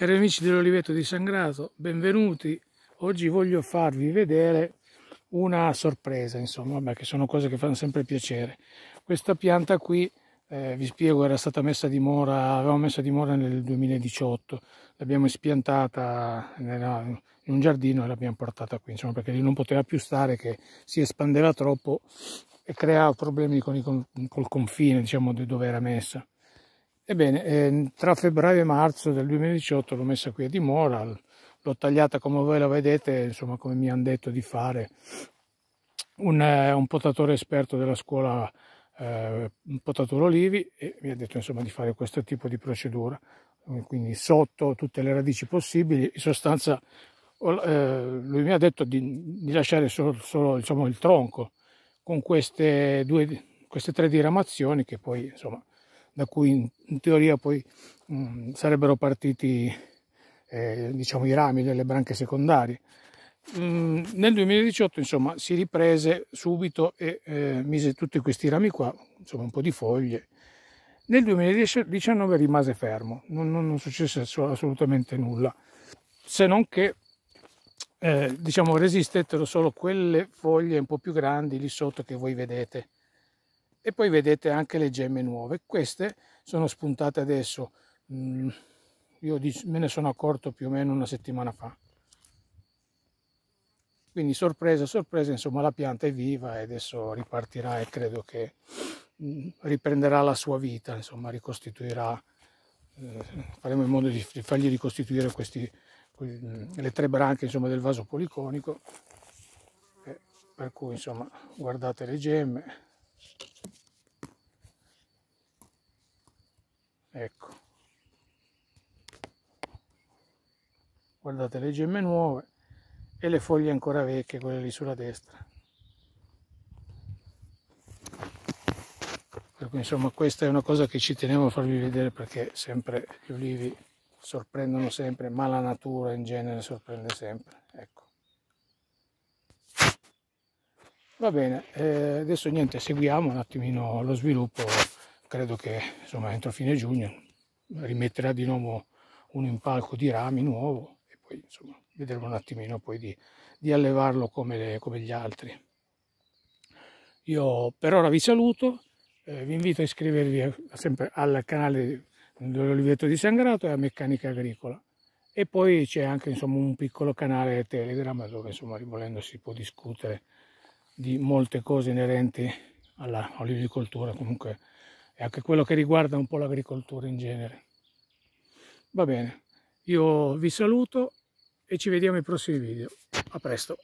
Cari amici dell'Oliveto di Sangrato, benvenuti. Oggi voglio farvi vedere una sorpresa, insomma, vabbè, che sono cose che fanno sempre piacere. Questa pianta qui, eh, vi spiego, era stata messa a dimora, avevamo messo a dimora nel 2018, l'abbiamo spiantata nella, in un giardino e l'abbiamo portata qui, insomma, perché lì non poteva più stare, che si espandeva troppo e creava problemi con i, col confine, diciamo, di dove era messa Ebbene, eh, tra febbraio e marzo del 2018 l'ho messa qui a dimora, l'ho tagliata come voi la vedete, insomma come mi hanno detto di fare, un, eh, un potatore esperto della scuola eh, potatore olivi e mi ha detto insomma di fare questo tipo di procedura, quindi sotto tutte le radici possibili, in sostanza eh, lui mi ha detto di, di lasciare solo, solo diciamo, il tronco con queste, due, queste tre diramazioni che poi insomma da cui in teoria poi mh, mm, sarebbero partiti eh, diciamo, i rami delle branche secondarie. Mm, nel 2018 insomma si riprese subito e eh, mise tutti questi rami qua, insomma un po' di foglie. Nel 2019 rimase fermo, non, non, non successe assolutamente nulla, se non che eh, diciamo, resistettero solo quelle foglie un po' più grandi lì sotto che voi vedete e poi vedete anche le gemme nuove queste sono spuntate adesso mm, io me ne sono accorto più o meno una settimana fa quindi sorpresa sorpresa insomma la pianta è viva e adesso ripartirà e credo che mm, riprenderà la sua vita insomma ricostituirà eh, faremo in modo di fargli ricostituire questi, mm, le tre branche insomma, del vaso policonico eh, per cui insomma guardate le gemme ecco guardate le gemme nuove e le foglie ancora vecchie quelle lì sulla destra insomma questa è una cosa che ci tenevo a farvi vedere perché sempre gli ulivi sorprendono sempre ma la natura in genere sorprende sempre ecco va bene eh, adesso niente seguiamo un attimino lo sviluppo credo che insomma, entro fine giugno rimetterà di nuovo un impalco di rami nuovo e poi insomma, vedremo un attimino poi di, di allevarlo come, le, come, gli altri. Io per ora vi saluto, eh, vi invito a iscrivervi sempre al canale dell'Oliveto di Sangrato e a Meccanica Agricola e poi c'è anche insomma, un piccolo canale Telegram dove insomma, volendo si può discutere di molte cose inerenti all'olivicoltura comunque e anche quello che riguarda un po' l'agricoltura in genere. Va bene, io vi saluto e ci vediamo ai prossimi video. A presto!